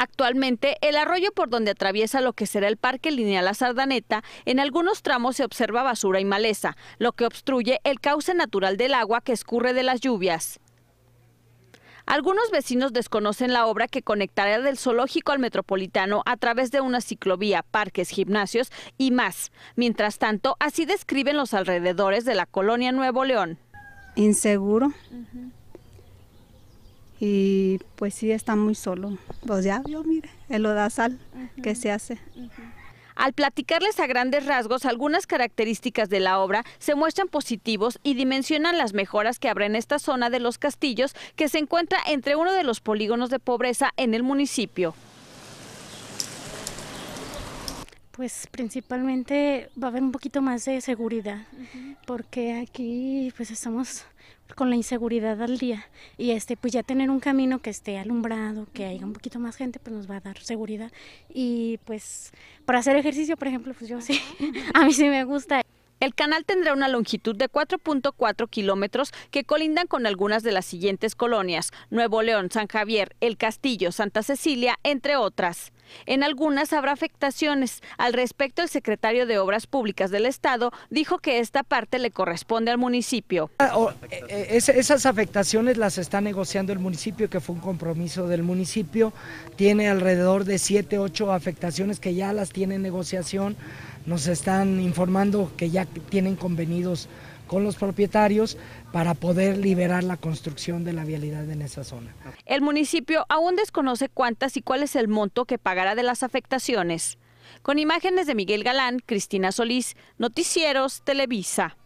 Actualmente, el arroyo por donde atraviesa lo que será el Parque Lineal La Sardaneta, en algunos tramos se observa basura y maleza, lo que obstruye el cauce natural del agua que escurre de las lluvias. Algunos vecinos desconocen la obra que conectará del zoológico al metropolitano a través de una ciclovía, parques, gimnasios y más. Mientras tanto, así describen los alrededores de la colonia Nuevo León. Inseguro y pues sí está muy solo. Pues ya mire, el odazal que se hace. Al platicarles a grandes rasgos algunas características de la obra, se muestran positivos y dimensionan las mejoras que habrá en esta zona de los castillos que se encuentra entre uno de los polígonos de pobreza en el municipio. pues principalmente va a haber un poquito más de seguridad, porque aquí pues estamos con la inseguridad al día y este pues ya tener un camino que esté alumbrado, que haya un poquito más gente, pues nos va a dar seguridad y pues para hacer ejercicio, por ejemplo, pues yo sí, a mí sí me gusta. El canal tendrá una longitud de 4.4 kilómetros que colindan con algunas de las siguientes colonias, Nuevo León, San Javier, El Castillo, Santa Cecilia, entre otras. En algunas habrá afectaciones. Al respecto, el secretario de Obras Públicas del Estado dijo que esta parte le corresponde al municipio. Ah, eh, eh, esas afectaciones las está negociando el municipio, que fue un compromiso del municipio. Tiene alrededor de 7, ocho afectaciones que ya las tiene en negociación nos están informando que ya tienen convenidos con los propietarios para poder liberar la construcción de la vialidad en esa zona. El municipio aún desconoce cuántas y cuál es el monto que pagará de las afectaciones. Con imágenes de Miguel Galán, Cristina Solís, Noticieros, Televisa.